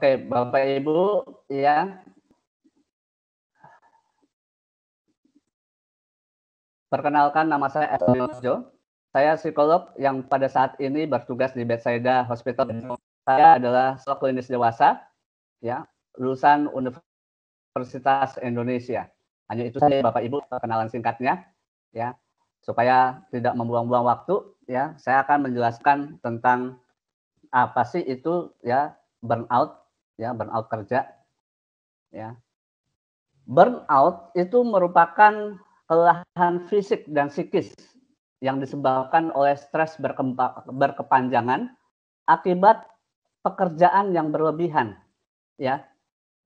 Oke, Bapak Ibu, ya. Perkenalkan nama saya Evan Jo. Saya psikolog yang pada saat ini bertugas di Bethesda Hospital. Saya adalah psikolog klinis dewasa, ya, lulusan Universitas Indonesia. Hanya itu saja Bapak Ibu perkenalan singkatnya, ya. Supaya tidak membuang-buang waktu, ya, saya akan menjelaskan tentang apa sih itu ya burnout ya burnout kerja ya burnout itu merupakan kelelahan fisik dan psikis yang disebabkan oleh stres berkepanjangan akibat pekerjaan yang berlebihan ya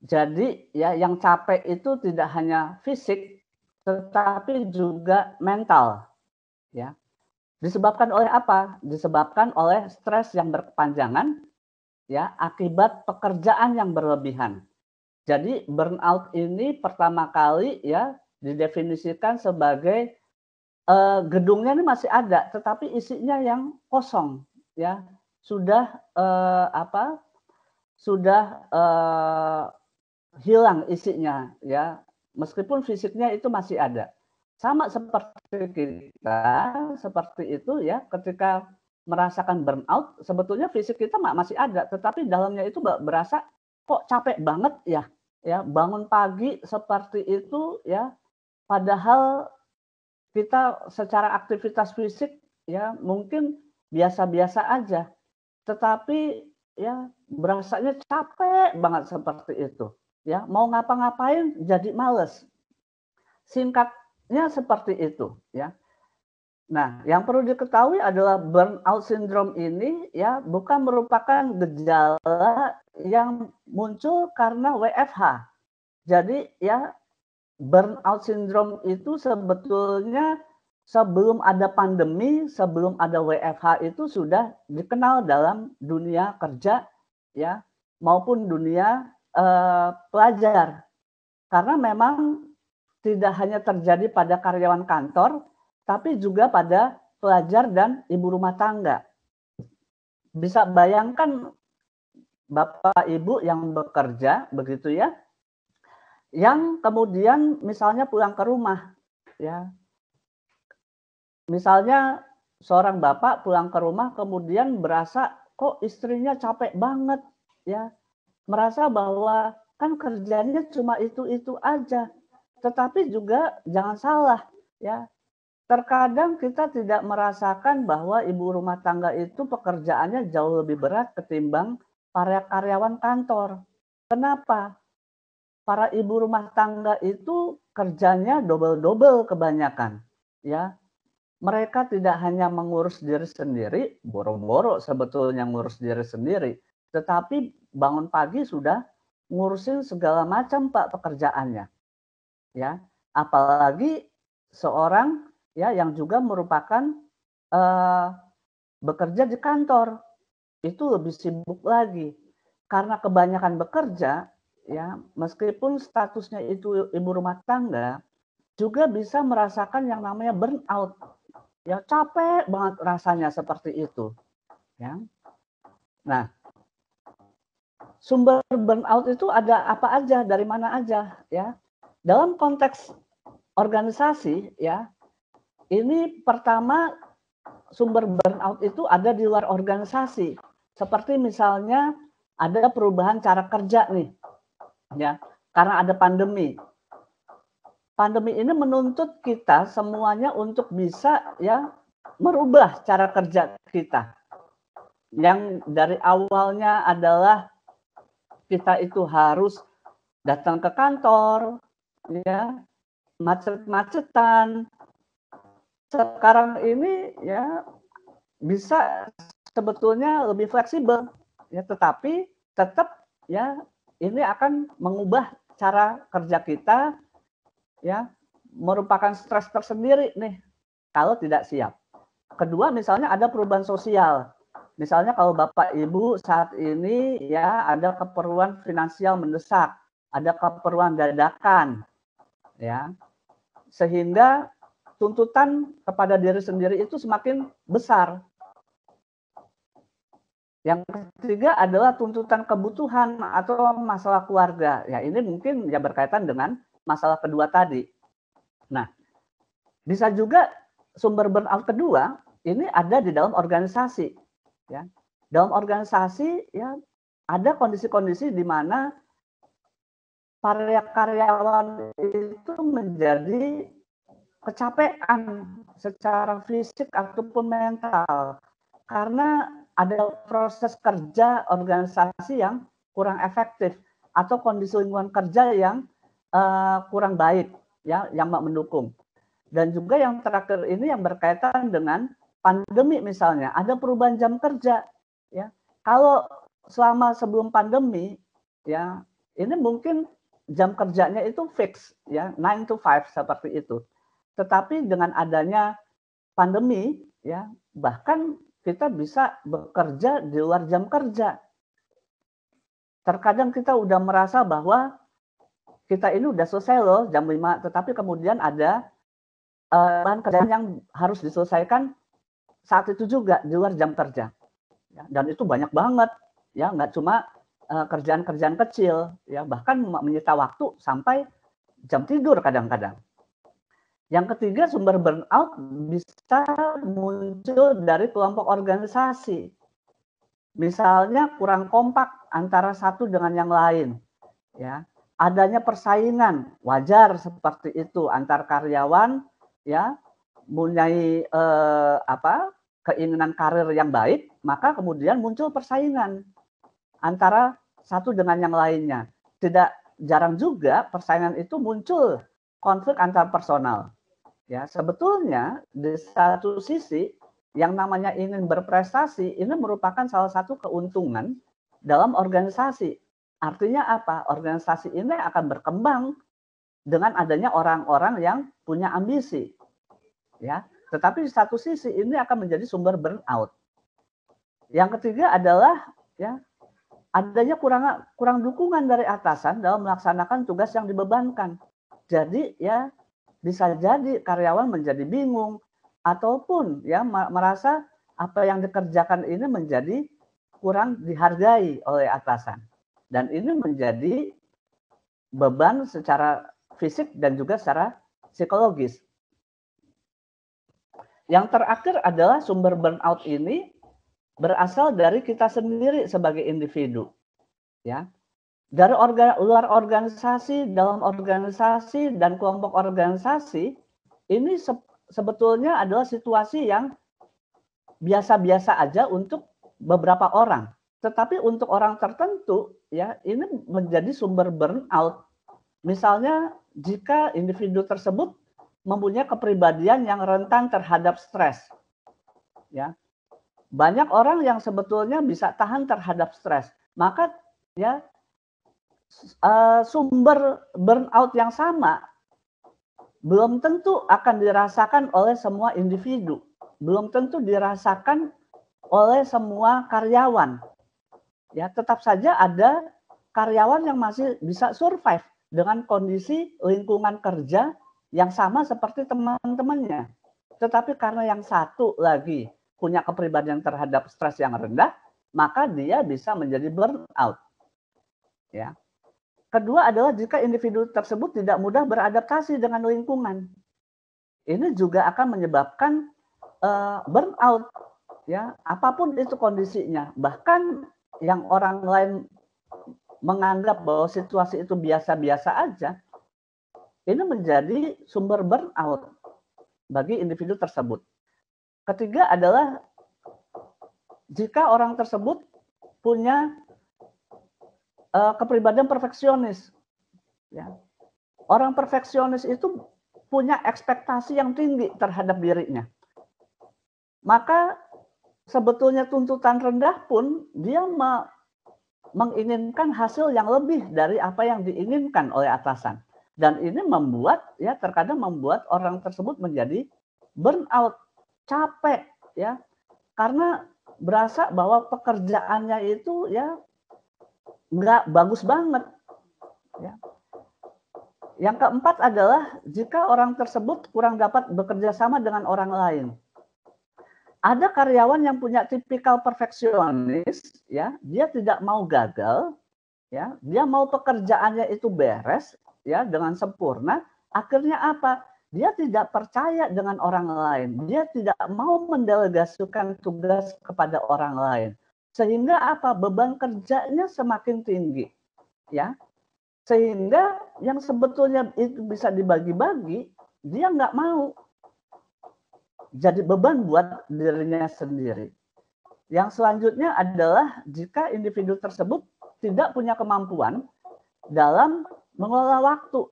jadi ya yang capek itu tidak hanya fisik tetapi juga mental ya disebabkan oleh apa disebabkan oleh stres yang berkepanjangan ya akibat pekerjaan yang berlebihan. Jadi burnout ini pertama kali ya didefinisikan sebagai eh, gedungnya ini masih ada tetapi isinya yang kosong ya sudah eh, apa sudah eh, hilang isinya ya meskipun fisiknya itu masih ada sama seperti kita seperti itu ya ketika merasakan burnout, sebetulnya fisik kita masih ada, tetapi dalamnya itu berasa kok capek banget ya, ya bangun pagi seperti itu ya, padahal kita secara aktivitas fisik ya mungkin biasa-biasa aja, tetapi ya berasanya capek banget seperti itu, ya mau ngapa-ngapain jadi males. Singkatnya seperti itu, ya. Nah, yang perlu diketahui adalah burnout syndrome ini ya bukan merupakan gejala yang muncul karena WFH. Jadi ya burnout syndrome itu sebetulnya sebelum ada pandemi, sebelum ada WFH itu sudah dikenal dalam dunia kerja ya maupun dunia eh, pelajar. Karena memang tidak hanya terjadi pada karyawan kantor, tapi juga pada pelajar dan ibu rumah tangga. Bisa bayangkan Bapak Ibu yang bekerja begitu ya, yang kemudian misalnya pulang ke rumah ya. Misalnya seorang bapak pulang ke rumah kemudian berasa kok istrinya capek banget ya. Merasa bahwa kan kerjanya cuma itu-itu aja. Tetapi juga jangan salah ya. Terkadang kita tidak merasakan bahwa ibu rumah tangga itu pekerjaannya jauh lebih berat ketimbang para karyawan kantor. Kenapa? Para ibu rumah tangga itu kerjanya double-double kebanyakan, ya. Mereka tidak hanya mengurus diri sendiri, boro-boro sebetulnya mengurus diri sendiri, tetapi bangun pagi sudah ngurusin segala macam Pak pekerjaannya. Ya, apalagi seorang ya yang juga merupakan uh, bekerja di kantor itu lebih sibuk lagi karena kebanyakan bekerja ya meskipun statusnya itu ibu rumah tangga juga bisa merasakan yang namanya burnout ya capek banget rasanya seperti itu ya nah sumber burnout itu ada apa aja dari mana aja ya dalam konteks organisasi ya ini pertama sumber burnout itu ada di luar organisasi. Seperti misalnya ada perubahan cara kerja nih. Ya, karena ada pandemi. Pandemi ini menuntut kita semuanya untuk bisa ya merubah cara kerja kita. Yang dari awalnya adalah kita itu harus datang ke kantor, ya macet-macetan, sekarang ini ya bisa sebetulnya lebih fleksibel ya tetapi tetap ya ini akan mengubah cara kerja kita ya merupakan stres tersendiri nih kalau tidak siap. Kedua misalnya ada perubahan sosial. Misalnya kalau Bapak Ibu saat ini ya ada keperluan finansial mendesak, ada keperluan dadakan ya. Sehingga tuntutan kepada diri sendiri itu semakin besar. Yang ketiga adalah tuntutan kebutuhan atau masalah keluarga. Ya ini mungkin ya berkaitan dengan masalah kedua tadi. Nah, bisa juga sumber burnout kedua ini ada di dalam organisasi. Ya, dalam organisasi ya ada kondisi-kondisi di mana para karyawan itu menjadi kecapean secara fisik ataupun mental karena ada proses kerja organisasi yang kurang efektif atau kondisi lingkungan kerja yang uh, kurang baik ya yang mendukung dan juga yang terakhir ini yang berkaitan dengan pandemi misalnya ada perubahan jam kerja ya kalau selama sebelum pandemi ya ini mungkin jam kerjanya itu fix ya 9 to 5 seperti itu tetapi dengan adanya pandemi, ya bahkan kita bisa bekerja di luar jam kerja. Terkadang kita udah merasa bahwa kita ini udah selesai loh jam 5, tetapi kemudian ada bahan eh, kerjaan yang harus diselesaikan saat itu juga di luar jam kerja. Ya, dan itu banyak banget, ya nggak cuma eh, kerjaan-kerjaan kecil, ya bahkan menyita waktu sampai jam tidur kadang-kadang. Yang ketiga, sumber burnout bisa muncul dari kelompok organisasi. Misalnya kurang kompak antara satu dengan yang lain. Ya, adanya persaingan wajar seperti itu antar karyawan ya mempunyai eh, apa keinginan karir yang baik, maka kemudian muncul persaingan antara satu dengan yang lainnya. Tidak jarang juga persaingan itu muncul konflik antar personal Ya, sebetulnya di satu sisi yang namanya ingin berprestasi ini merupakan salah satu keuntungan dalam organisasi. Artinya apa? Organisasi ini akan berkembang dengan adanya orang-orang yang punya ambisi. Ya, tetapi di satu sisi ini akan menjadi sumber burnout. Yang ketiga adalah ya adanya kurang kurang dukungan dari atasan dalam melaksanakan tugas yang dibebankan. Jadi ya bisa jadi karyawan menjadi bingung ataupun ya merasa apa yang dikerjakan ini menjadi kurang dihargai oleh atasan dan ini menjadi beban secara fisik dan juga secara psikologis. Yang terakhir adalah sumber burnout ini berasal dari kita sendiri sebagai individu. Ya, dari organ, luar organisasi, dalam organisasi, dan kelompok organisasi, ini se sebetulnya adalah situasi yang biasa-biasa aja untuk beberapa orang. Tetapi untuk orang tertentu, ya ini menjadi sumber burnout. Misalnya jika individu tersebut mempunyai kepribadian yang rentan terhadap stres. Ya. Banyak orang yang sebetulnya bisa tahan terhadap stres. Maka ya Eh, sumber burnout yang sama belum tentu akan dirasakan oleh semua individu, belum tentu dirasakan oleh semua karyawan. Ya, tetap saja ada karyawan yang masih bisa survive dengan kondisi lingkungan kerja yang sama seperti teman-temannya. Tetapi karena yang satu lagi punya kepribadian terhadap stres yang rendah, maka dia bisa menjadi burnout. Ya. Kedua adalah jika individu tersebut tidak mudah beradaptasi dengan lingkungan. Ini juga akan menyebabkan uh, burnout ya, apapun itu kondisinya. Bahkan yang orang lain menganggap bahwa situasi itu biasa-biasa aja, ini menjadi sumber burnout bagi individu tersebut. Ketiga adalah jika orang tersebut punya uh, kepribadian perfeksionis. Ya. Orang perfeksionis itu punya ekspektasi yang tinggi terhadap dirinya. Maka sebetulnya tuntutan rendah pun dia menginginkan hasil yang lebih dari apa yang diinginkan oleh atasan. Dan ini membuat ya terkadang membuat orang tersebut menjadi burnout, capek ya. Karena berasa bahwa pekerjaannya itu ya nggak bagus banget. Ya. Yang keempat adalah jika orang tersebut kurang dapat bekerja sama dengan orang lain. Ada karyawan yang punya tipikal perfeksionis, ya, dia tidak mau gagal, ya, dia mau pekerjaannya itu beres, ya, dengan sempurna. Akhirnya apa? Dia tidak percaya dengan orang lain, dia tidak mau mendelegasikan tugas kepada orang lain sehingga apa beban kerjanya semakin tinggi ya sehingga yang sebetulnya itu bisa dibagi-bagi dia nggak mau jadi beban buat dirinya sendiri yang selanjutnya adalah jika individu tersebut tidak punya kemampuan dalam mengelola waktu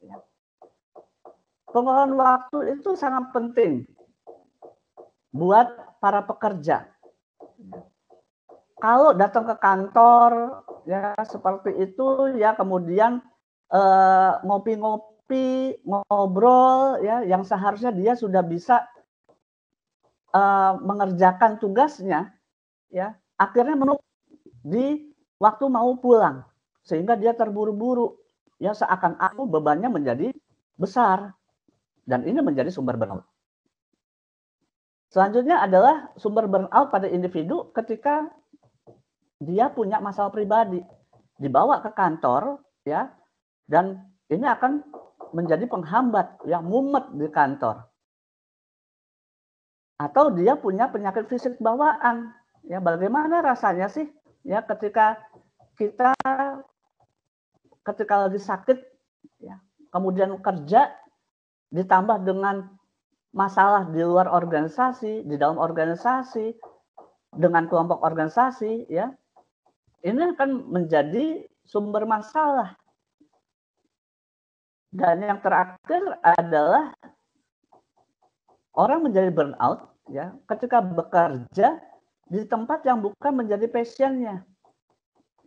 ya. pengelolaan waktu itu sangat penting buat para pekerja kalau datang ke kantor ya seperti itu ya kemudian eh, ngopi-ngopi eh, ngobrol ya yang seharusnya dia sudah bisa eh, mengerjakan tugasnya ya akhirnya menutup di waktu mau pulang sehingga dia terburu-buru ya seakan aku bebannya menjadi besar dan ini menjadi sumber burnout. Selanjutnya adalah sumber burnout pada individu ketika dia punya masalah pribadi dibawa ke kantor ya dan ini akan menjadi penghambat yang mumet di kantor atau dia punya penyakit fisik bawaan ya bagaimana rasanya sih ya ketika kita ketika lagi sakit ya kemudian kerja ditambah dengan masalah di luar organisasi di dalam organisasi dengan kelompok organisasi ya ini akan menjadi sumber masalah. Dan yang terakhir adalah orang menjadi burnout ya ketika bekerja di tempat yang bukan menjadi passionnya.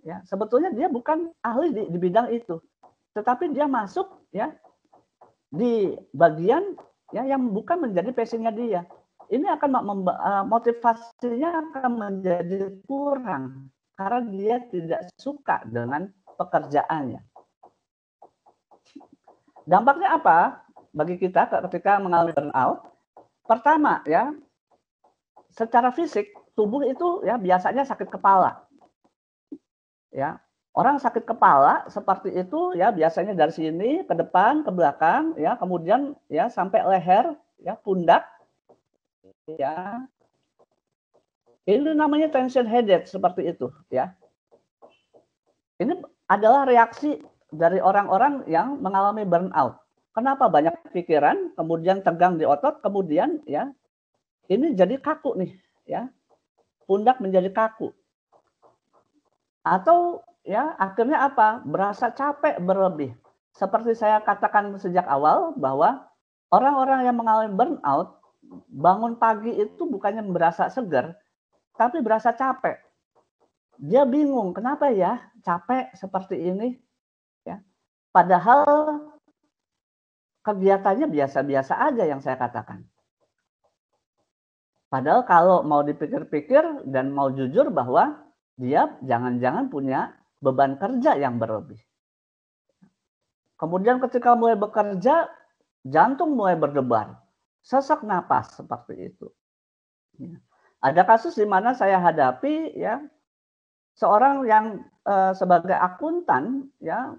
Ya, sebetulnya dia bukan ahli di, di bidang itu, tetapi dia masuk ya di bagian ya yang bukan menjadi passionnya dia. Ini akan eh, motivasinya akan menjadi kurang karena dia tidak suka dengan pekerjaannya. Dampaknya apa bagi kita ketika mengalami burnout? Pertama ya, secara fisik tubuh itu ya biasanya sakit kepala. Ya, orang sakit kepala seperti itu ya biasanya dari sini ke depan, ke belakang ya, kemudian ya sampai leher, ya pundak ya ini namanya tension headed seperti itu ya. Ini adalah reaksi dari orang-orang yang mengalami burnout. Kenapa banyak pikiran, kemudian tegang di otot, kemudian ya ini jadi kaku nih ya. Pundak menjadi kaku. Atau ya akhirnya apa? Berasa capek berlebih. Seperti saya katakan sejak awal bahwa orang-orang yang mengalami burnout bangun pagi itu bukannya berasa segar, tapi berasa capek. Dia bingung, kenapa ya capek seperti ini? Ya. Padahal kegiatannya biasa-biasa aja yang saya katakan. Padahal kalau mau dipikir-pikir dan mau jujur bahwa dia jangan-jangan punya beban kerja yang berlebih. Kemudian ketika mulai bekerja, jantung mulai berdebar, sesak napas seperti itu. Ya. Ada kasus di mana saya hadapi ya seorang yang eh, sebagai akuntan ya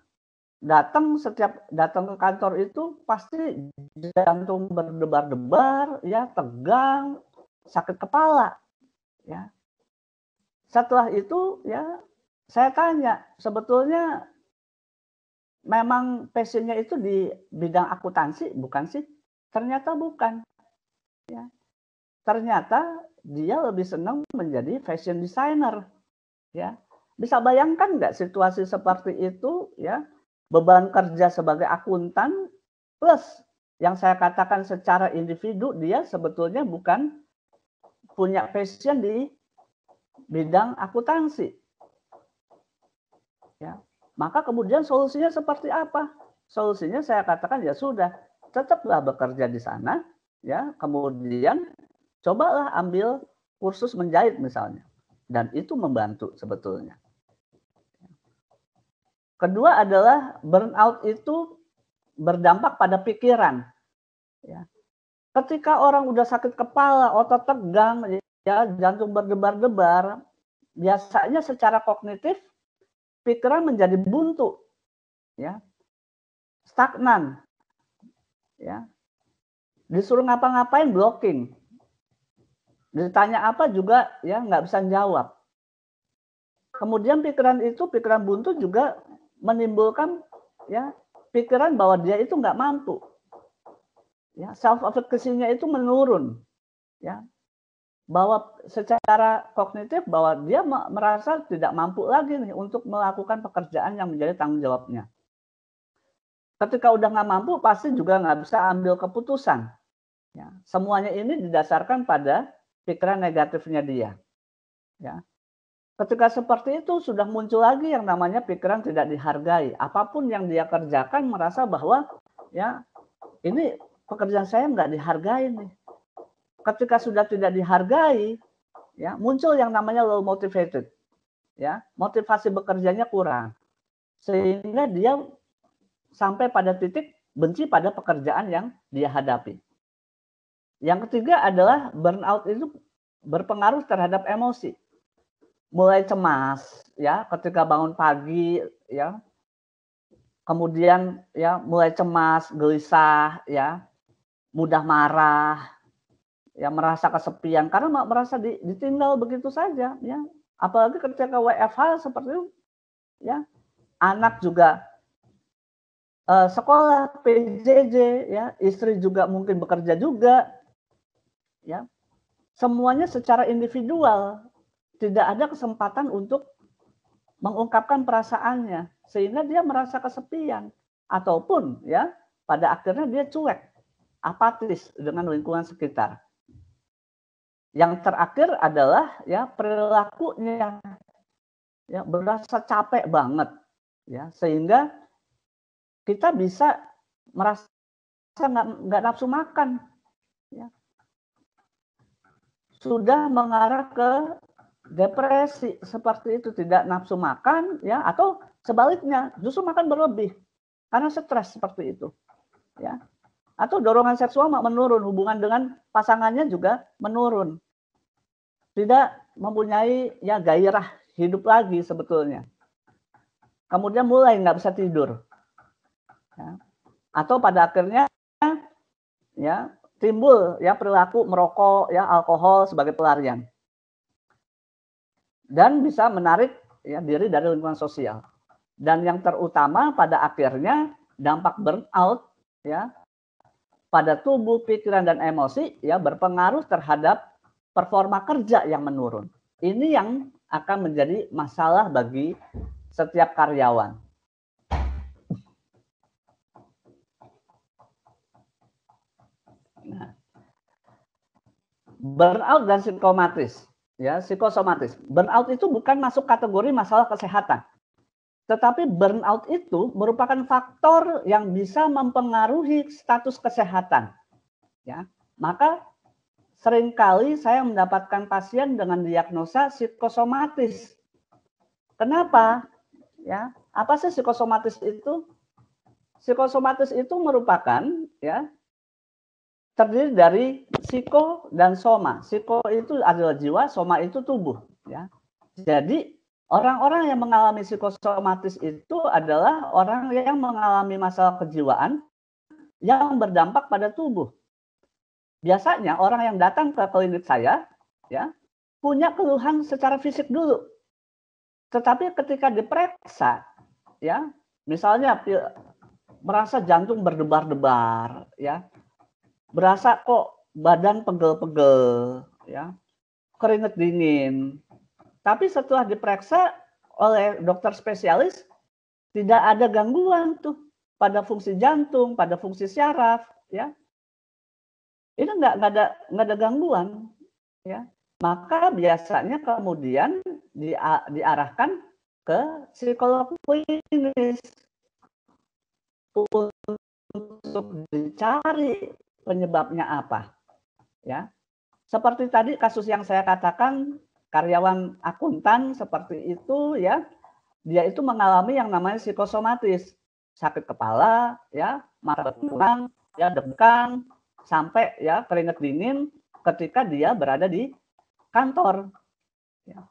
datang setiap datang ke kantor itu pasti jantung berdebar-debar ya tegang sakit kepala ya setelah itu ya saya tanya sebetulnya memang passionnya itu di bidang akuntansi bukan sih ternyata bukan ya ternyata dia lebih senang menjadi fashion designer. Ya, bisa bayangkan nggak situasi seperti itu? Ya, beban kerja sebagai akuntan plus yang saya katakan secara individu dia sebetulnya bukan punya passion di bidang akuntansi. Ya, maka kemudian solusinya seperti apa? Solusinya saya katakan ya sudah, tetaplah bekerja di sana, ya. Kemudian cobalah ambil kursus menjahit misalnya. Dan itu membantu sebetulnya. Kedua adalah burnout itu berdampak pada pikiran. Ya. Ketika orang udah sakit kepala, otot tegang, ya jantung berdebar-debar, biasanya secara kognitif pikiran menjadi buntu, ya stagnan, ya disuruh ngapa-ngapain blocking, ditanya apa juga ya nggak bisa jawab. Kemudian pikiran itu pikiran buntu juga menimbulkan ya pikiran bahwa dia itu nggak mampu. Ya, self efficacy-nya itu menurun. Ya. Bahwa secara kognitif bahwa dia merasa tidak mampu lagi nih untuk melakukan pekerjaan yang menjadi tanggung jawabnya. Ketika udah nggak mampu pasti juga nggak bisa ambil keputusan. Ya, semuanya ini didasarkan pada pikiran negatifnya dia. Ya. Ketika seperti itu sudah muncul lagi yang namanya pikiran tidak dihargai. Apapun yang dia kerjakan merasa bahwa ya ini pekerjaan saya nggak dihargai nih. Ketika sudah tidak dihargai, ya muncul yang namanya low motivated. Ya, motivasi bekerjanya kurang. Sehingga dia sampai pada titik benci pada pekerjaan yang dia hadapi. Yang ketiga adalah burnout itu berpengaruh terhadap emosi. Mulai cemas ya ketika bangun pagi ya. Kemudian ya mulai cemas, gelisah ya, mudah marah, ya merasa kesepian karena merasa ditinggal begitu saja ya. Apalagi ketika WFH seperti itu ya. Anak juga uh, sekolah PJJ ya istri juga mungkin bekerja juga ya semuanya secara individual tidak ada kesempatan untuk mengungkapkan perasaannya sehingga dia merasa kesepian ataupun ya pada akhirnya dia cuek apatis dengan lingkungan sekitar yang terakhir adalah ya perilakunya ya berasa capek banget ya sehingga kita bisa merasa nggak nafsu makan ya sudah mengarah ke depresi seperti itu tidak nafsu makan ya atau sebaliknya justru makan berlebih karena stres seperti itu ya atau dorongan seksual menurun hubungan dengan pasangannya juga menurun tidak mempunyai ya gairah hidup lagi sebetulnya kemudian mulai nggak bisa tidur ya. atau pada akhirnya ya timbul ya perilaku merokok ya alkohol sebagai pelarian dan bisa menarik ya diri dari lingkungan sosial dan yang terutama pada akhirnya dampak burnout ya pada tubuh pikiran dan emosi ya berpengaruh terhadap performa kerja yang menurun ini yang akan menjadi masalah bagi setiap karyawan burnout dan psikomatis ya psikosomatis burnout itu bukan masuk kategori masalah kesehatan tetapi burnout itu merupakan faktor yang bisa mempengaruhi status kesehatan ya maka seringkali saya mendapatkan pasien dengan diagnosa psikosomatis kenapa ya apa sih psikosomatis itu psikosomatis itu merupakan ya terdiri dari psiko dan soma. Psiko itu adalah jiwa, soma itu tubuh. Ya. Jadi orang-orang yang mengalami psikosomatis itu adalah orang yang mengalami masalah kejiwaan yang berdampak pada tubuh. Biasanya orang yang datang ke klinik saya ya punya keluhan secara fisik dulu. Tetapi ketika diperiksa ya, misalnya merasa jantung berdebar-debar ya, berasa kok badan pegel-pegel, ya, keringet dingin. Tapi setelah diperiksa oleh dokter spesialis, tidak ada gangguan tuh pada fungsi jantung, pada fungsi syaraf, ya. Ini nggak ada nggak ada gangguan, ya. Maka biasanya kemudian di, diarahkan ke psikolog klinis untuk dicari penyebabnya apa. Ya. Seperti tadi kasus yang saya katakan karyawan akuntan seperti itu ya, dia itu mengalami yang namanya psikosomatis, sakit kepala ya, mata berkurang, ya degan sampai ya keringat dingin ketika dia berada di kantor. Ya.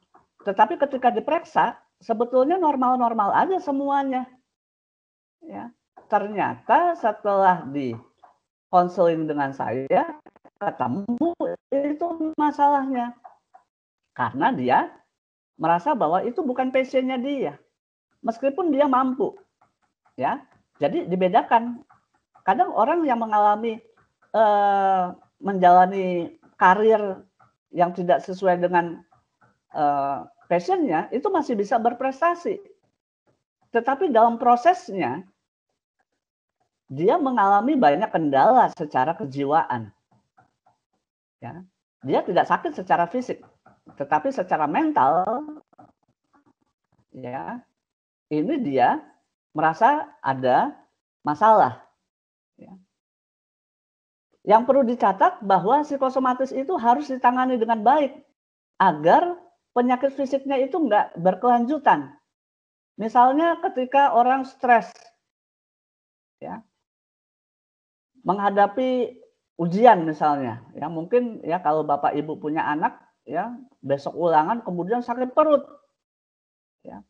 Tetapi ketika diperiksa sebetulnya normal-normal aja semuanya. Ya. Ternyata setelah di konseling dengan saya ketemu itu masalahnya karena dia merasa bahwa itu bukan passionnya dia meskipun dia mampu ya jadi dibedakan kadang orang yang mengalami eh, menjalani karir yang tidak sesuai dengan eh, passionnya itu masih bisa berprestasi tetapi dalam prosesnya dia mengalami banyak kendala secara kejiwaan. Ya. Dia tidak sakit secara fisik, tetapi secara mental ya. Ini dia merasa ada masalah. Ya. Yang perlu dicatat bahwa psikosomatis itu harus ditangani dengan baik agar penyakit fisiknya itu enggak berkelanjutan. Misalnya ketika orang stres, ya, menghadapi ujian misalnya ya mungkin ya kalau bapak ibu punya anak ya besok ulangan kemudian sakit perut ya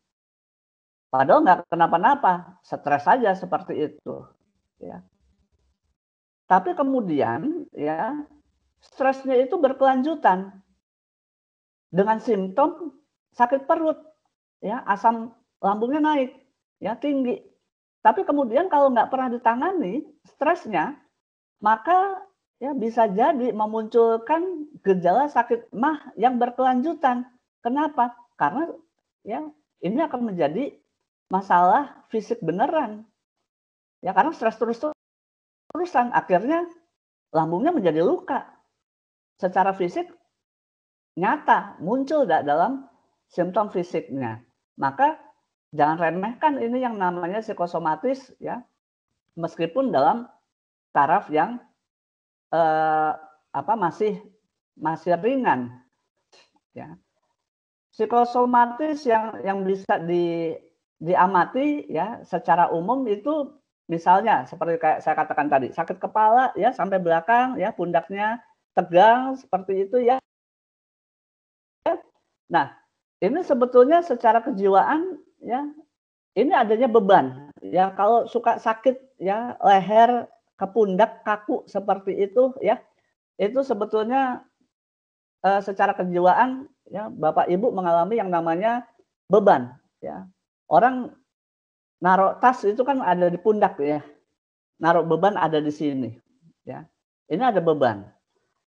padahal nggak kenapa-napa stres saja seperti itu ya tapi kemudian ya stresnya itu berkelanjutan dengan simptom sakit perut ya asam lambungnya naik ya tinggi tapi kemudian kalau nggak pernah ditangani stresnya maka ya bisa jadi memunculkan gejala sakit mah yang berkelanjutan. Kenapa? Karena ya ini akan menjadi masalah fisik beneran. Ya karena stres terus terusan akhirnya lambungnya menjadi luka. Secara fisik nyata muncul dalam simptom fisiknya. Maka jangan remehkan ini yang namanya psikosomatis ya. Meskipun dalam taraf yang eh, apa masih masih ringan ya psikosomatis yang yang bisa di diamati ya secara umum itu misalnya seperti kayak saya katakan tadi sakit kepala ya sampai belakang ya pundaknya tegang seperti itu ya nah ini sebetulnya secara kejiwaan ya ini adanya beban ya kalau suka sakit ya leher ke pundak kaku seperti itu ya itu sebetulnya uh, secara kejiwaan ya bapak ibu mengalami yang namanya beban ya orang naruh tas itu kan ada di pundak ya naruh beban ada di sini ya ini ada beban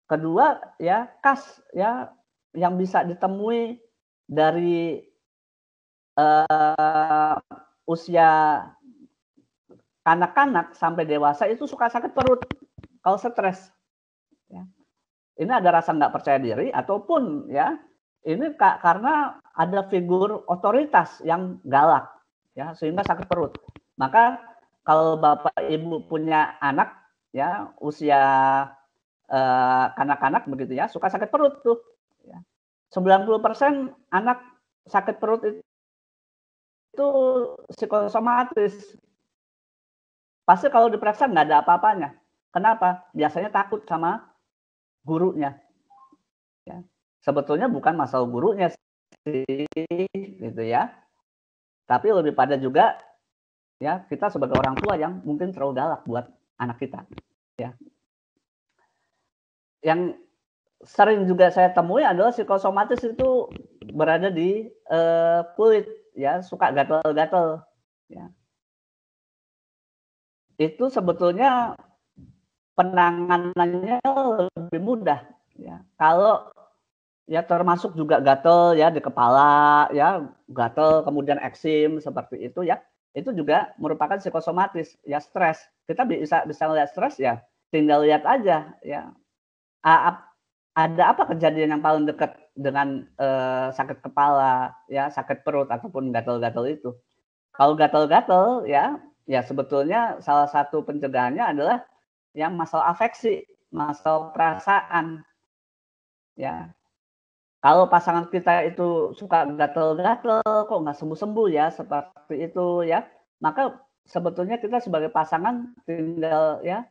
kedua ya kas ya yang bisa ditemui dari uh, usia kanak-kanak sampai dewasa itu suka sakit perut kalau stres. Ya. Ini ada rasa nggak percaya diri ataupun ya ini karena ada figur otoritas yang galak ya sehingga sakit perut. Maka kalau bapak ibu punya anak ya usia kanak eh, kanak-kanak begitu ya suka sakit perut tuh. Ya. 90% anak sakit perut itu, itu psikosomatis Pasti kalau diperiksa nggak ada apa-apanya. Kenapa? Biasanya takut sama gurunya. Ya. Sebetulnya bukan masalah gurunya sih, gitu ya. Tapi lebih pada juga ya kita sebagai orang tua yang mungkin terlalu galak buat anak kita. Ya. Yang sering juga saya temui adalah psikosomatis itu berada di uh, kulit ya suka gatel-gatel, ya itu sebetulnya penanganannya lebih mudah ya kalau ya termasuk juga gatel ya di kepala ya gatel kemudian eksim seperti itu ya itu juga merupakan psikosomatis ya stres kita bisa bisa melihat stres ya tinggal lihat aja ya ada apa kejadian yang paling dekat dengan eh, sakit kepala ya sakit perut ataupun gatel-gatel itu kalau gatel-gatel ya ya sebetulnya salah satu pencegahannya adalah yang masalah afeksi, masalah perasaan. Ya, kalau pasangan kita itu suka gatel-gatel, kok nggak sembuh-sembuh ya seperti itu ya, maka sebetulnya kita sebagai pasangan tinggal ya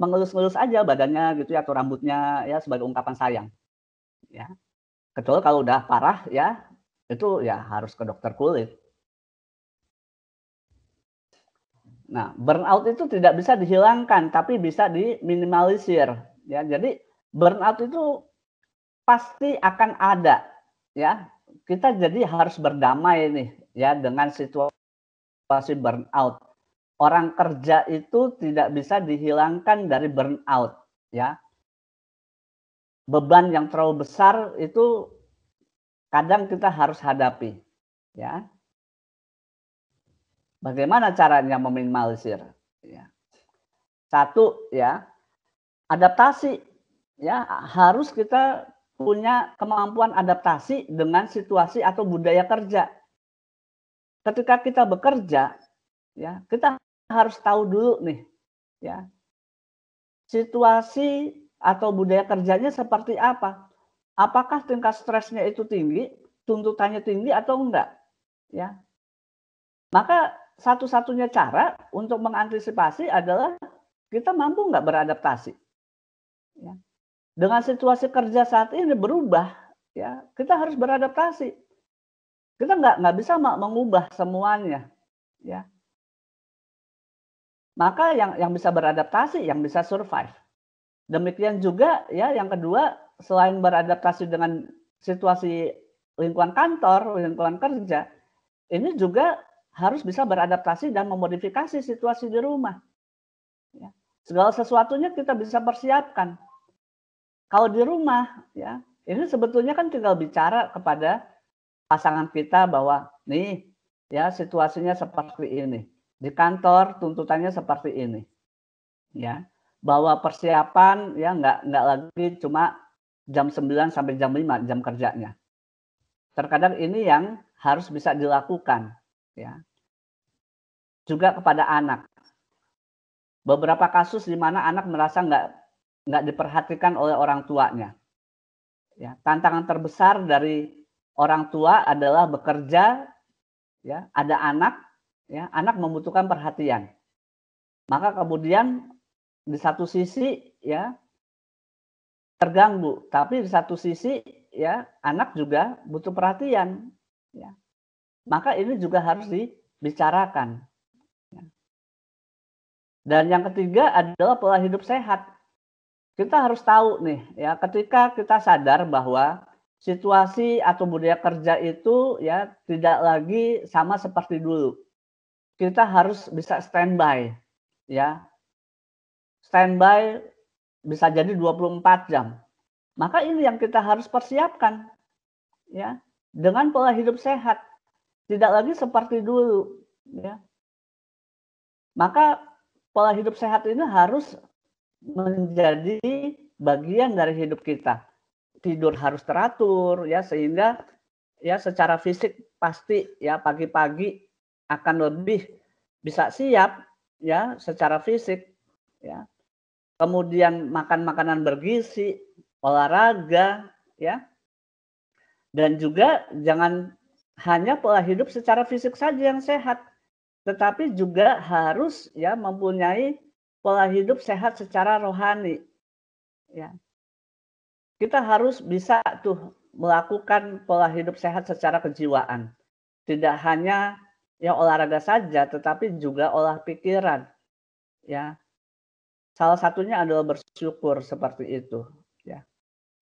mengelus-ngelus aja badannya gitu ya atau rambutnya ya sebagai ungkapan sayang. Ya, kecuali kalau udah parah ya itu ya harus ke dokter kulit Nah, burnout itu tidak bisa dihilangkan, tapi bisa diminimalisir. Ya, jadi burnout itu pasti akan ada. Ya, kita jadi harus berdamai nih ya dengan situasi burnout. Orang kerja itu tidak bisa dihilangkan dari burnout. Ya, beban yang terlalu besar itu kadang kita harus hadapi. Ya, Bagaimana caranya meminimalisir? Ya. Satu ya adaptasi ya harus kita punya kemampuan adaptasi dengan situasi atau budaya kerja. Ketika kita bekerja, ya kita harus tahu dulu nih, ya situasi atau budaya kerjanya seperti apa. Apakah tingkat stresnya itu tinggi, tuntutannya tinggi atau enggak, ya. Maka satu-satunya cara untuk mengantisipasi adalah kita mampu nggak beradaptasi. Ya. Dengan situasi kerja saat ini berubah, ya kita harus beradaptasi. Kita nggak nggak bisa mengubah semuanya, ya. Maka yang yang bisa beradaptasi, yang bisa survive. Demikian juga ya yang kedua selain beradaptasi dengan situasi lingkungan kantor, lingkungan kerja, ini juga harus bisa beradaptasi dan memodifikasi situasi di rumah. Ya. Segala sesuatunya kita bisa persiapkan. Kalau di rumah, ya ini sebetulnya kan tinggal bicara kepada pasangan kita bahwa nih ya situasinya seperti ini di kantor tuntutannya seperti ini ya bahwa persiapan ya nggak nggak lagi cuma jam 9 sampai jam 5 jam kerjanya terkadang ini yang harus bisa dilakukan ya. Juga kepada anak. Beberapa kasus di mana anak merasa nggak nggak diperhatikan oleh orang tuanya. Ya, tantangan terbesar dari orang tua adalah bekerja, ya, ada anak, ya, anak membutuhkan perhatian. Maka kemudian di satu sisi ya terganggu, tapi di satu sisi ya anak juga butuh perhatian, ya maka ini juga harus hmm. dibicarakan. Dan yang ketiga adalah pola hidup sehat. Kita harus tahu nih ya ketika kita sadar bahwa situasi atau budaya kerja itu ya tidak lagi sama seperti dulu. Kita harus bisa standby ya. Standby bisa jadi 24 jam. Maka ini yang kita harus persiapkan ya dengan pola hidup sehat tidak lagi seperti dulu ya maka pola hidup sehat ini harus menjadi bagian dari hidup kita tidur harus teratur ya sehingga ya secara fisik pasti ya pagi-pagi akan lebih bisa siap ya secara fisik ya kemudian makan makanan bergizi olahraga ya dan juga jangan hanya pola hidup secara fisik saja yang sehat, tetapi juga harus ya mempunyai pola hidup sehat secara rohani. Ya. Kita harus bisa tuh melakukan pola hidup sehat secara kejiwaan. Tidak hanya ya olahraga saja, tetapi juga olah pikiran. Ya. Salah satunya adalah bersyukur seperti itu, ya.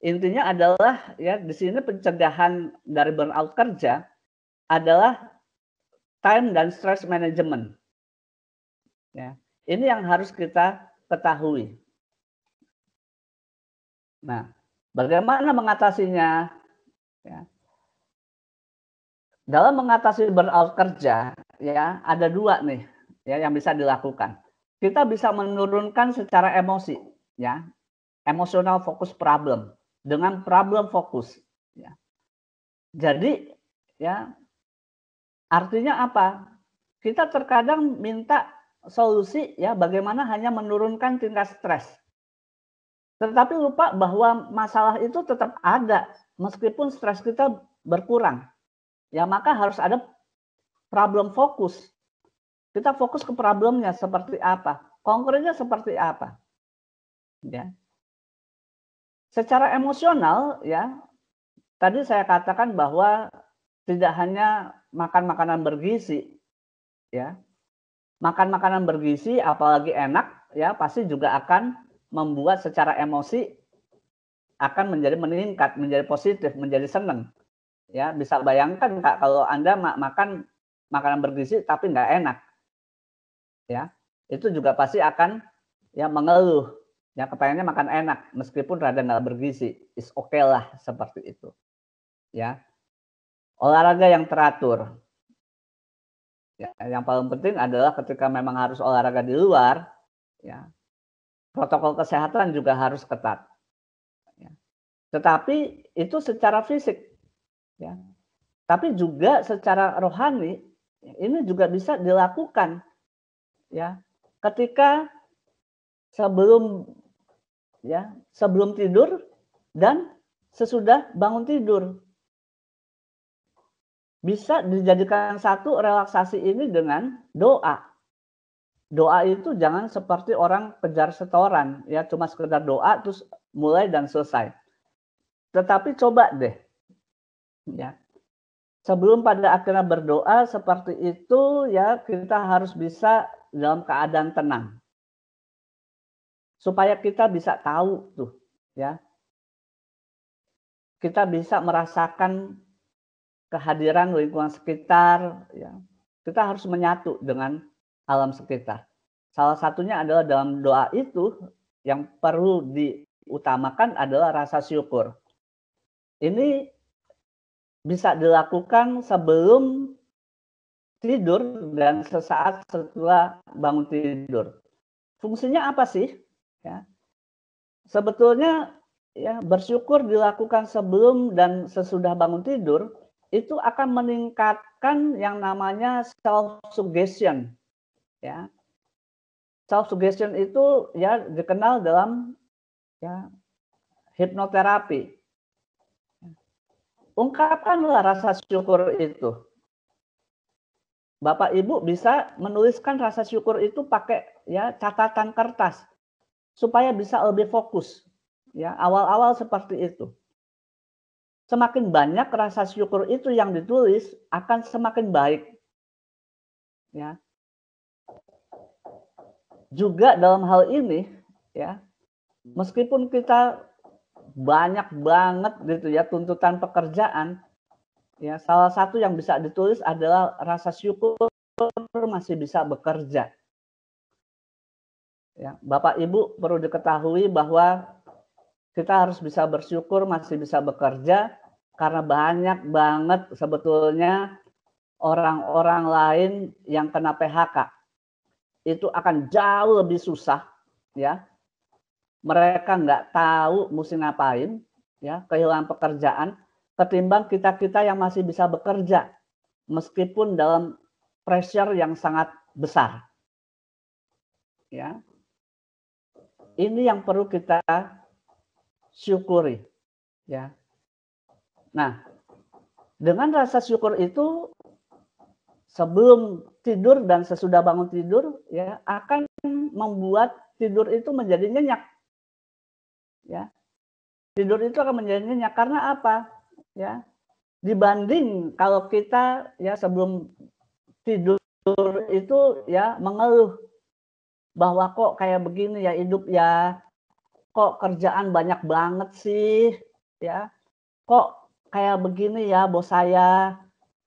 Intinya adalah ya di sini pencegahan dari burnout kerja adalah time dan stress management. Ya, ini yang harus kita ketahui. Nah, bagaimana mengatasinya? Ya. Dalam mengatasi burnout kerja, ya ada dua nih ya yang bisa dilakukan. Kita bisa menurunkan secara emosi, ya, emosional fokus problem dengan problem fokus. Ya. Jadi, ya Artinya apa? Kita terkadang minta solusi ya bagaimana hanya menurunkan tingkat stres. Tetapi lupa bahwa masalah itu tetap ada meskipun stres kita berkurang. Ya maka harus ada problem fokus. Kita fokus ke problemnya seperti apa, konkretnya seperti apa. Ya. Secara emosional ya, tadi saya katakan bahwa tidak hanya makan makanan bergizi ya makan makanan bergizi apalagi enak ya pasti juga akan membuat secara emosi akan menjadi meningkat menjadi positif menjadi senang ya bisa bayangkan kak kalau anda makan makanan bergizi tapi nggak enak ya itu juga pasti akan ya mengeluh ya kepengennya makan enak meskipun rada nggak bergizi is oke okay lah seperti itu ya olahraga yang teratur. Ya, yang paling penting adalah ketika memang harus olahraga di luar, ya, protokol kesehatan juga harus ketat. Ya. Tetapi itu secara fisik, ya. tapi juga secara rohani ini juga bisa dilakukan, ya. Ketika sebelum ya sebelum tidur dan sesudah bangun tidur bisa dijadikan satu relaksasi ini dengan doa. Doa itu jangan seperti orang kejar setoran, ya cuma sekedar doa terus mulai dan selesai. Tetapi coba deh, ya sebelum pada akhirnya berdoa seperti itu ya kita harus bisa dalam keadaan tenang supaya kita bisa tahu tuh ya kita bisa merasakan kehadiran lingkungan sekitar ya kita harus menyatu dengan alam sekitar salah satunya adalah dalam doa itu yang perlu diutamakan adalah rasa syukur ini bisa dilakukan sebelum tidur dan sesaat setelah bangun tidur fungsinya apa sih ya sebetulnya ya bersyukur dilakukan sebelum dan sesudah bangun tidur itu akan meningkatkan yang namanya self suggestion ya self suggestion itu ya dikenal dalam ya hipnoterapi ungkapkanlah rasa syukur itu Bapak Ibu bisa menuliskan rasa syukur itu pakai ya catatan kertas supaya bisa lebih fokus ya awal-awal seperti itu Semakin banyak rasa syukur itu yang ditulis akan semakin baik. Ya. Juga dalam hal ini ya, meskipun kita banyak banget gitu ya tuntutan pekerjaan, ya salah satu yang bisa ditulis adalah rasa syukur masih bisa bekerja. Ya, Bapak Ibu perlu diketahui bahwa kita harus bisa bersyukur masih bisa bekerja karena banyak banget sebetulnya orang-orang lain yang kena PHK. Itu akan jauh lebih susah ya. Mereka nggak tahu mesti ngapain ya, kehilangan pekerjaan ketimbang kita-kita yang masih bisa bekerja meskipun dalam pressure yang sangat besar. Ya. Ini yang perlu kita syukuri ya nah dengan rasa syukur itu sebelum tidur dan sesudah bangun tidur ya akan membuat tidur itu menjadi nyenyak ya tidur itu akan menjadi nyenyak karena apa ya dibanding kalau kita ya sebelum tidur itu ya mengeluh bahwa kok kayak begini ya hidup ya kok kerjaan banyak banget sih ya kok kayak begini ya bos saya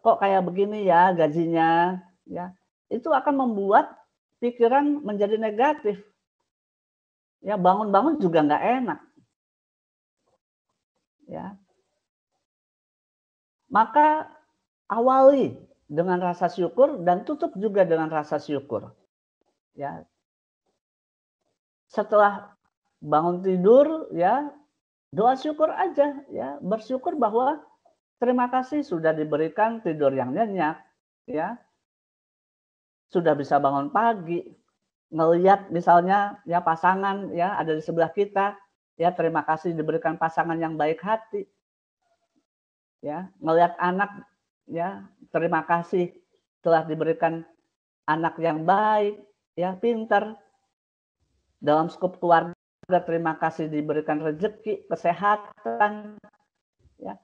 kok kayak begini ya gajinya ya itu akan membuat pikiran menjadi negatif ya bangun-bangun juga nggak enak ya maka awali dengan rasa syukur dan tutup juga dengan rasa syukur ya setelah bangun tidur ya doa syukur aja ya bersyukur bahwa terima kasih sudah diberikan tidur yang nyenyak ya sudah bisa bangun pagi ngelihat misalnya ya pasangan ya ada di sebelah kita ya terima kasih diberikan pasangan yang baik hati ya ngelihat anak ya terima kasih telah diberikan anak yang baik ya pintar dalam skop keluarga Terima kasih diberikan rezeki, kesehatan. Ya.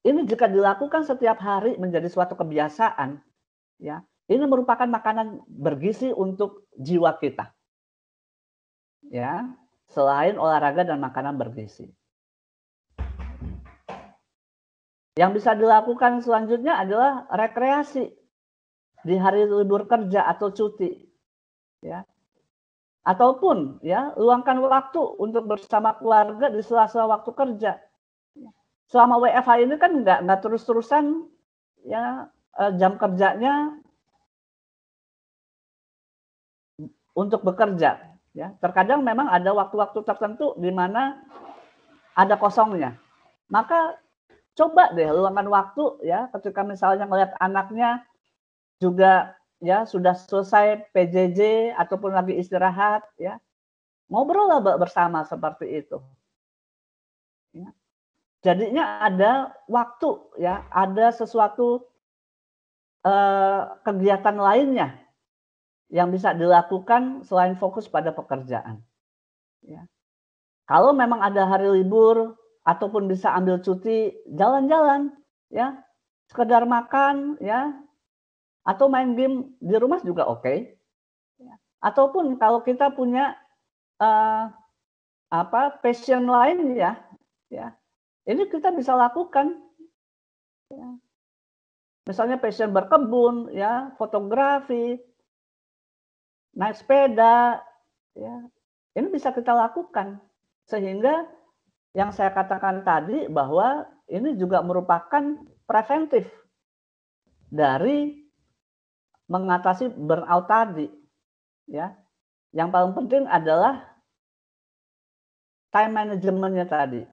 Ini jika dilakukan setiap hari menjadi suatu kebiasaan, ya. Ini merupakan makanan bergizi untuk jiwa kita. Ya, selain olahraga dan makanan bergizi. Yang bisa dilakukan selanjutnya adalah rekreasi di hari libur kerja atau cuti. Ya, ataupun ya luangkan waktu untuk bersama keluarga di sela-sela waktu kerja. Selama WFH ini kan nggak nggak terus-terusan ya eh, jam kerjanya untuk bekerja. Ya, terkadang memang ada waktu-waktu tertentu di mana ada kosongnya. Maka coba deh luangkan waktu ya ketika misalnya melihat anaknya juga ya sudah selesai PJJ ataupun lagi istirahat ya ngobrol lah bersama seperti itu ya. jadinya ada waktu ya ada sesuatu eh, kegiatan lainnya yang bisa dilakukan selain fokus pada pekerjaan ya kalau memang ada hari libur ataupun bisa ambil cuti jalan-jalan ya sekedar makan ya atau main game di rumah juga oke. Okay. Ya. Ataupun kalau kita punya uh, apa passion lain ya, ya ini kita bisa lakukan. Ya. Misalnya passion berkebun, ya fotografi, naik sepeda, ya ini bisa kita lakukan sehingga yang saya katakan tadi bahwa ini juga merupakan preventif dari mengatasi burnout tadi. Ya. Yang paling penting adalah time managementnya tadi.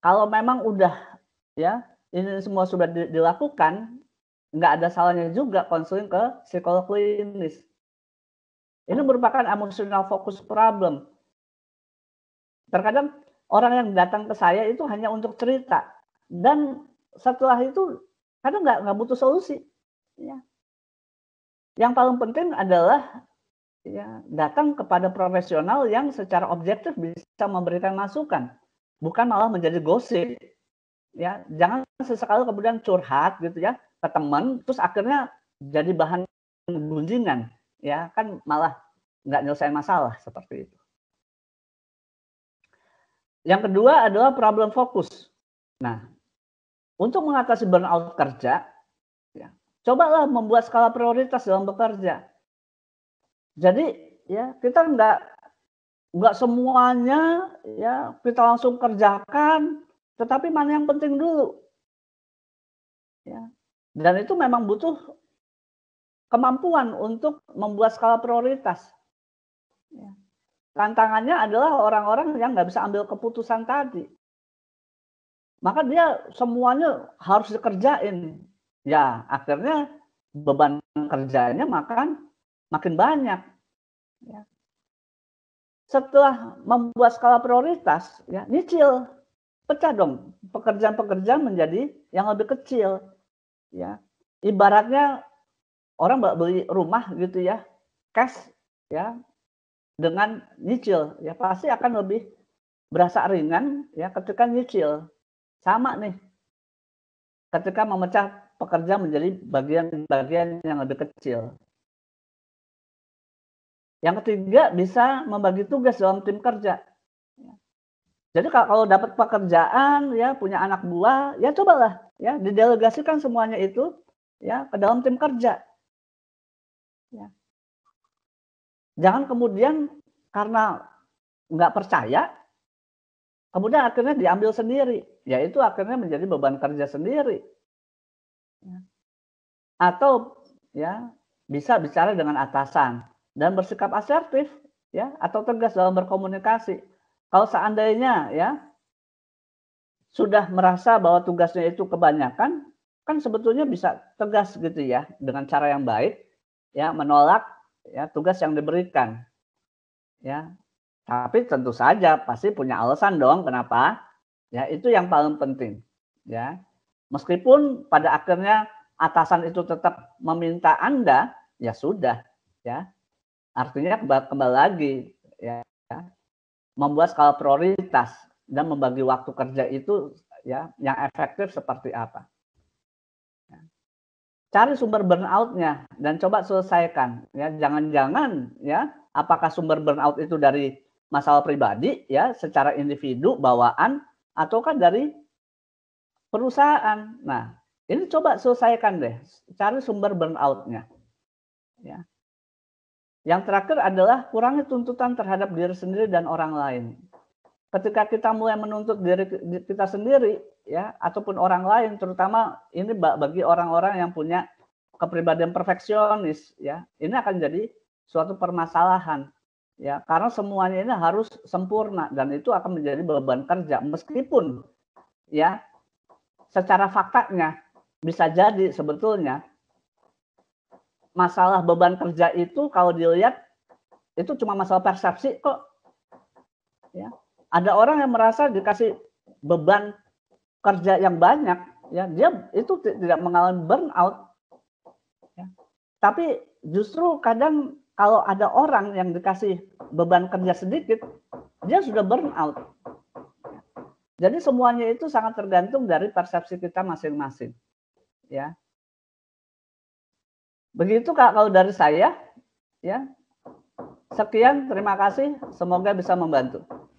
Kalau memang udah ya ini semua sudah dilakukan, nggak ada salahnya juga konseling ke psikolog klinis. Ini merupakan emotional focus problem. Terkadang orang yang datang ke saya itu hanya untuk cerita dan setelah itu kadang nggak nggak butuh solusi. Ya. Yang paling penting adalah ya datang kepada profesional yang secara objektif bisa memberikan masukan, bukan malah menjadi gosip. Ya, jangan sesekali kemudian curhat gitu ya ke teman, terus akhirnya jadi bahan gunjingan, ya kan malah nggak nyelesain masalah seperti itu. Yang kedua adalah problem fokus. Nah, untuk mengatasi burnout kerja, cobalah membuat skala prioritas dalam bekerja. Jadi ya kita nggak nggak semuanya ya kita langsung kerjakan, tetapi mana yang penting dulu. Ya. Dan itu memang butuh kemampuan untuk membuat skala prioritas. Ya. Tantangannya adalah orang-orang yang nggak bisa ambil keputusan tadi. Maka dia semuanya harus dikerjain ya akhirnya beban kerjanya makan makin banyak. Ya. Setelah membuat skala prioritas, ya nyicil, pecah dong pekerjaan-pekerjaan menjadi yang lebih kecil. Ya, ibaratnya orang beli rumah gitu ya, cash ya dengan nyicil ya pasti akan lebih berasa ringan ya ketika nyicil sama nih ketika memecah pekerja menjadi bagian-bagian yang lebih kecil. Yang ketiga bisa membagi tugas dalam tim kerja. Jadi kalau dapat pekerjaan ya punya anak buah ya cobalah ya didelegasikan semuanya itu ya ke dalam tim kerja. Ya. Jangan kemudian karena nggak percaya kemudian akhirnya diambil sendiri yaitu akhirnya menjadi beban kerja sendiri Ya. Atau ya bisa bicara dengan atasan dan bersikap asertif ya atau tegas dalam berkomunikasi. Kalau seandainya ya sudah merasa bahwa tugasnya itu kebanyakan, kan sebetulnya bisa tegas gitu ya dengan cara yang baik ya menolak ya tugas yang diberikan. Ya. Tapi tentu saja pasti punya alasan dong kenapa? Ya, itu yang paling penting. Ya. Meskipun pada akhirnya atasan itu tetap meminta Anda, ya sudah, ya. Artinya kembali, lagi, ya, ya, membuat skala prioritas dan membagi waktu kerja itu ya yang efektif seperti apa. Ya. Cari sumber burnoutnya dan coba selesaikan ya jangan-jangan ya apakah sumber burnout itu dari masalah pribadi ya secara individu bawaan ataukah dari perusahaan. Nah, ini coba selesaikan deh, cari sumber burnoutnya. Ya. Yang terakhir adalah kurangi tuntutan terhadap diri sendiri dan orang lain. Ketika kita mulai menuntut diri kita sendiri, ya ataupun orang lain, terutama ini bagi orang-orang yang punya kepribadian perfeksionis, ya ini akan jadi suatu permasalahan, ya karena semuanya ini harus sempurna dan itu akan menjadi beban kerja meskipun ya secara faktanya bisa jadi sebetulnya masalah beban kerja itu kalau dilihat itu cuma masalah persepsi kok. Ya. Ada orang yang merasa dikasih beban kerja yang banyak, ya dia itu tidak mengalami burnout. Ya. Tapi justru kadang kalau ada orang yang dikasih beban kerja sedikit, dia sudah burnout. Jadi semuanya itu sangat tergantung dari persepsi kita masing-masing. Ya. Begitu Kak kalau dari saya ya. Sekian, terima kasih, semoga bisa membantu.